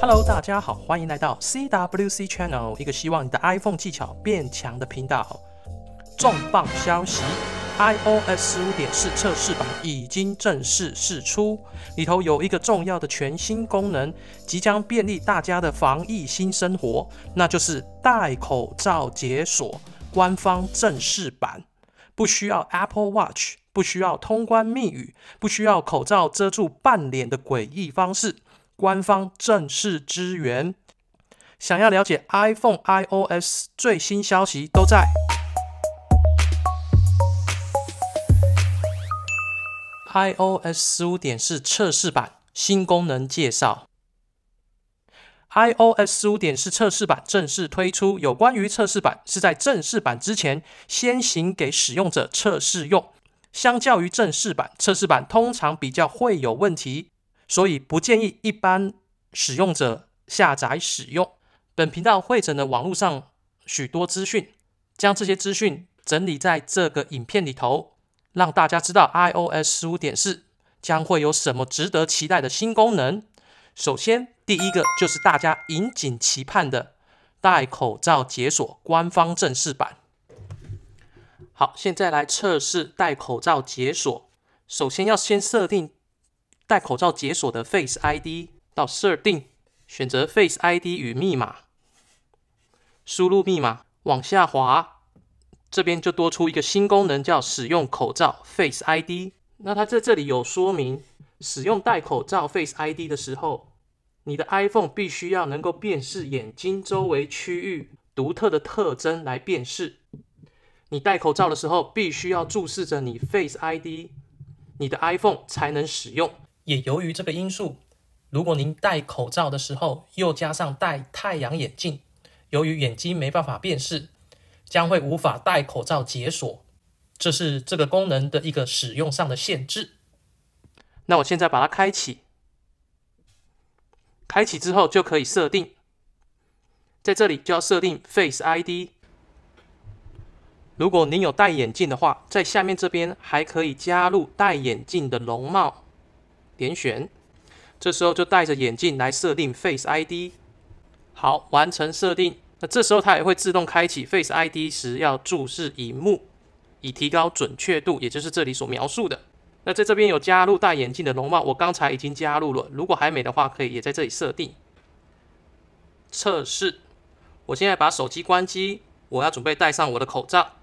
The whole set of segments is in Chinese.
Hello，大家好，欢迎来到 CWC Channel，一个希望你的 iPhone 技巧变强的频道。重磅消息，iOS 15.4测试版已经正式试出，里头有一个重要的全新功能，即将便利大家的防疫新生活，那就是戴口罩解锁。官方正式版不需要 Apple Watch，不需要通关密语，不需要口罩遮住半脸的诡异方式。官方正式支援，想要了解 iPhone iOS 最新消息都在。iOS 十五点四测试版新功能介绍。iOS 十五点四测试版正式推出，有关于测试版是在正式版之前先行给使用者测试用，相较于正式版，测试版通常比较会有问题。所以不建议一般使用者下载使用。本频道汇整了网络上许多资讯，将这些资讯整理在这个影片里头，让大家知道 iOS 十五点四将会有什么值得期待的新功能。首先，第一个就是大家引颈期盼的戴口罩解锁官方正式版。好，现在来测试戴口罩解锁。首先要先设定。戴口罩解锁的 Face ID 到设定，选择 Face ID 与密码，输入密码，往下滑，这边就多出一个新功能，叫使用口罩 Face ID。那它在这里有说明，使用戴口罩 Face ID 的时候，你的 iPhone 必须要能够辨识眼睛周围区域独特的特征来辨识。你戴口罩的时候，必须要注视着你 Face ID，你的 iPhone 才能使用。也由于这个因素，如果您戴口罩的时候又加上戴太阳眼镜，由于眼睛没办法辨识，将会无法戴口罩解锁。这是这个功能的一个使用上的限制。那我现在把它开启，开启之后就可以设定，在这里就要设定 Face ID。如果您有戴眼镜的话，在下面这边还可以加入戴眼镜的容貌。点选，这时候就戴着眼镜来设定 Face ID，好，完成设定。那这时候它也会自动开启 Face ID 时要注视荧幕，以提高准确度，也就是这里所描述的。那在这边有加入戴眼镜的容貌，我刚才已经加入了。如果还没的话，可以也在这里设定。测试，我现在把手机关机，我要准备戴上我的口罩。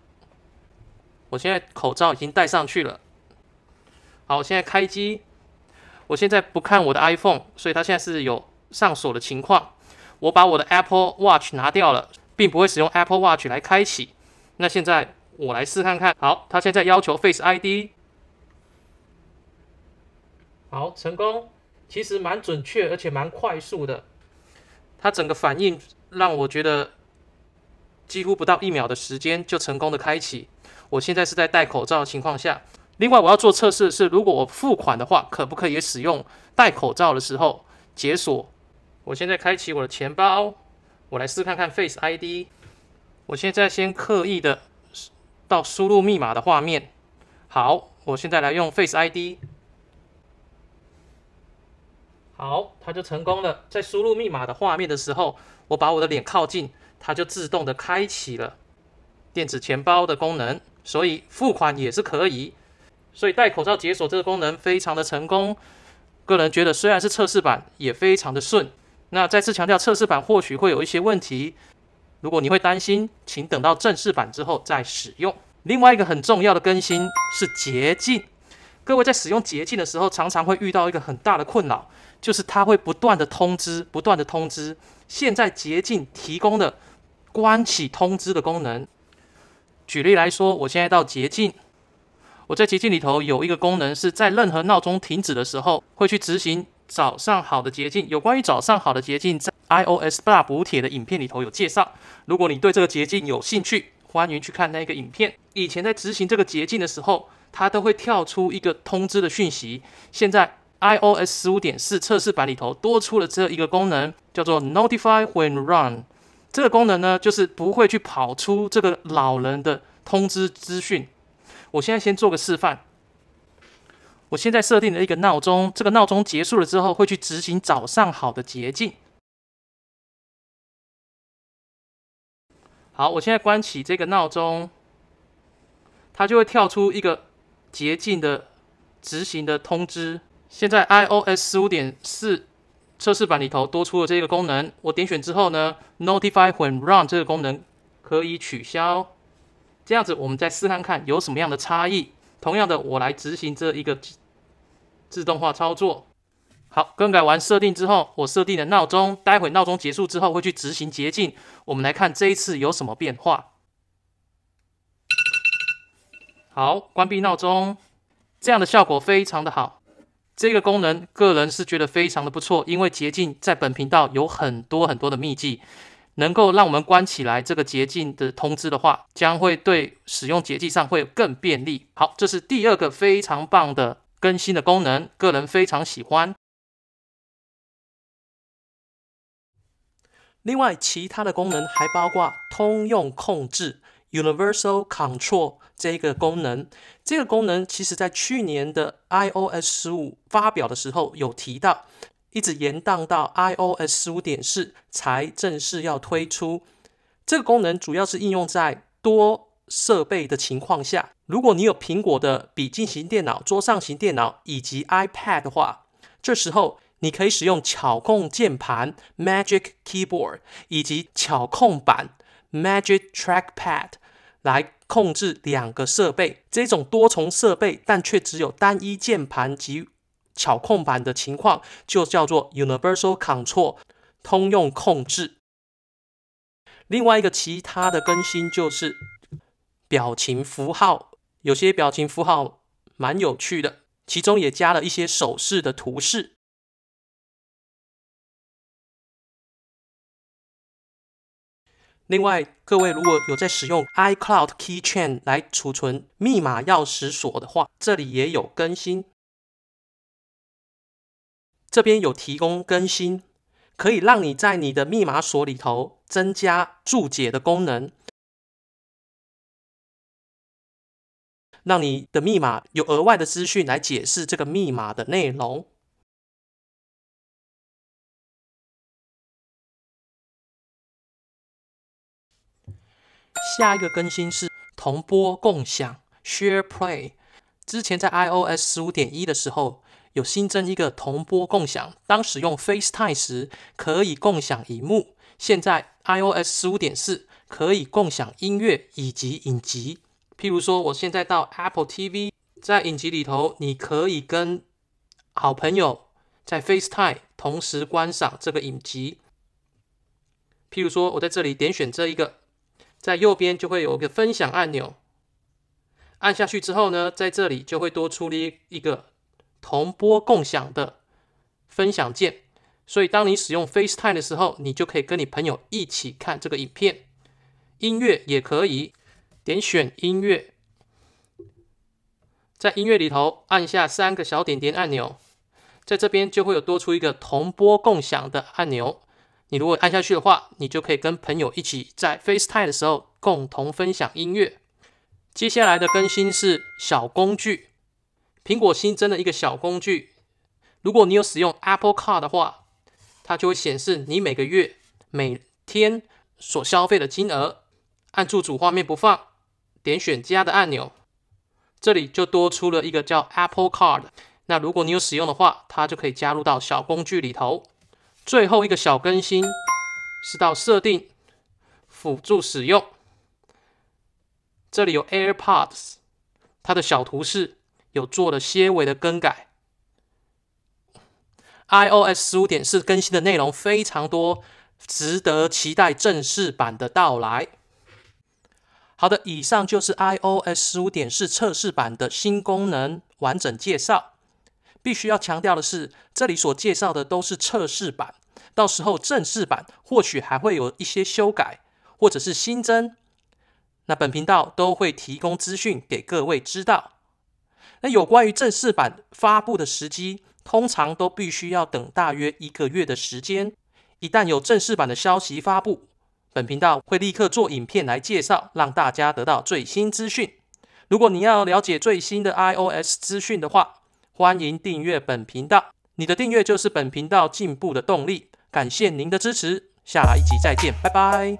我现在口罩已经戴上去了。好，我现在开机。我现在不看我的 iPhone，所以它现在是有上锁的情况。我把我的 Apple Watch 拿掉了，并不会使用 Apple Watch 来开启。那现在我来试看看，好，它现在要求 Face ID。好，成功，其实蛮准确，而且蛮快速的。它整个反应让我觉得几乎不到一秒的时间就成功的开启。我现在是在戴口罩的情况下。另外，我要做测试是，如果我付款的话，可不可以使用戴口罩的时候解锁？我现在开启我的钱包，我来试看看 Face ID。我现在先刻意的到输入密码的画面。好，我现在来用 Face ID。好，它就成功了。在输入密码的画面的时候，我把我的脸靠近，它就自动的开启了电子钱包的功能，所以付款也是可以。所以戴口罩解锁这个功能非常的成功，个人觉得虽然是测试版也非常的顺。那再次强调，测试版或许会有一些问题，如果你会担心，请等到正式版之后再使用。另外一个很重要的更新是捷径，各位在使用捷径的时候，常常会遇到一个很大的困扰，就是它会不断的通知，不断的通知。现在捷径提供的关起通知的功能，举例来说，我现在到捷径。我在捷径里头有一个功能，是在任何闹钟停止的时候会去执行早上好的捷径。有关于早上好的捷径，在 iOS 补贴的影片里头有介绍。如果你对这个捷径有兴趣，欢迎去看那个影片。以前在执行这个捷径的时候，它都会跳出一个通知的讯息。现在 iOS 十五点四测试版里头多出了这一个功能，叫做 Notify When Run。这个功能呢，就是不会去跑出这个老人的通知资讯。我现在先做个示范。我现在设定了一个闹钟，这个闹钟结束了之后会去执行“早上好”的捷径。好，我现在关起这个闹钟，它就会跳出一个捷径的执行的通知。现在 iOS 十五点四测试版里头多出了这个功能，我点选之后呢，Notify Run 这个功能可以取消。这样子，我们再试看看有什么样的差异。同样的，我来执行这一个自动化操作。好，更改完设定之后，我设定的闹钟，待会闹钟结束之后会去执行捷径。我们来看这一次有什么变化。好，关闭闹钟，这样的效果非常的好。这个功能，个人是觉得非常的不错，因为捷径在本频道有很多很多的秘技。能够让我们关起来这个捷径的通知的话，将会对使用捷径上会更便利。好，这是第二个非常棒的更新的功能，个人非常喜欢。另外，其他的功能还包括通用控制 （Universal Control） 这个功能。这个功能其实在去年的 iOS 五发表的时候有提到。一直延宕到 iOS 十五点四才正式要推出这个功能，主要是应用在多设备的情况下。如果你有苹果的笔记型电脑、桌上型电脑以及 iPad 的话，这时候你可以使用巧控键盘 Magic Keyboard 以及巧控板 Magic Trackpad 来控制两个设备。这种多重设备但却只有单一键盘及巧控版的情况就叫做 Universal Control，通用控制。另外一个其他的更新就是表情符号，有些表情符号蛮有趣的，其中也加了一些手势的图示。另外，各位如果有在使用 iCloud Keychain 来储存密码钥匙锁的话，这里也有更新。这边有提供更新，可以让你在你的密码锁里头增加注解的功能，让你的密码有额外的资讯来解释这个密码的内容。下一个更新是同播共享 （Share Play），之前在 iOS 十五点一的时候。有新增一个同播共享，当使用 FaceTime 时，可以共享荧幕。现在 iOS 十五点四可以共享音乐以及影集。譬如说，我现在到 Apple TV，在影集里头，你可以跟好朋友在 FaceTime 同时观赏这个影集。譬如说，我在这里点选这一个，在右边就会有一个分享按钮，按下去之后呢，在这里就会多出一一个。同播共享的分享键，所以当你使用 FaceTime 的时候，你就可以跟你朋友一起看这个影片，音乐也可以点选音乐，在音乐里头按下三个小点点按钮，在这边就会有多出一个同播共享的按钮，你如果按下去的话，你就可以跟朋友一起在 FaceTime 的时候共同分享音乐。接下来的更新是小工具。苹果新增了一个小工具，如果你有使用 Apple Car 的话，它就会显示你每个月、每天所消费的金额。按住主画面不放，点选加的按钮，这里就多出了一个叫 Apple Car d 那如果你有使用的话，它就可以加入到小工具里头。最后一个小更新是到设定辅助使用，这里有 AirPods，它的小图示。有做了些微的更改。iOS 十五点四更新的内容非常多，值得期待正式版的到来。好的，以上就是 iOS 十五点四测试版的新功能完整介绍。必须要强调的是，这里所介绍的都是测试版，到时候正式版或许还会有一些修改或者是新增。那本频道都会提供资讯给各位知道。那有关于正式版发布的时机，通常都必须要等大约一个月的时间。一旦有正式版的消息发布，本频道会立刻做影片来介绍，让大家得到最新资讯。如果你要了解最新的 iOS 资讯的话，欢迎订阅本频道。你的订阅就是本频道进步的动力，感谢您的支持。下一集再见，拜拜。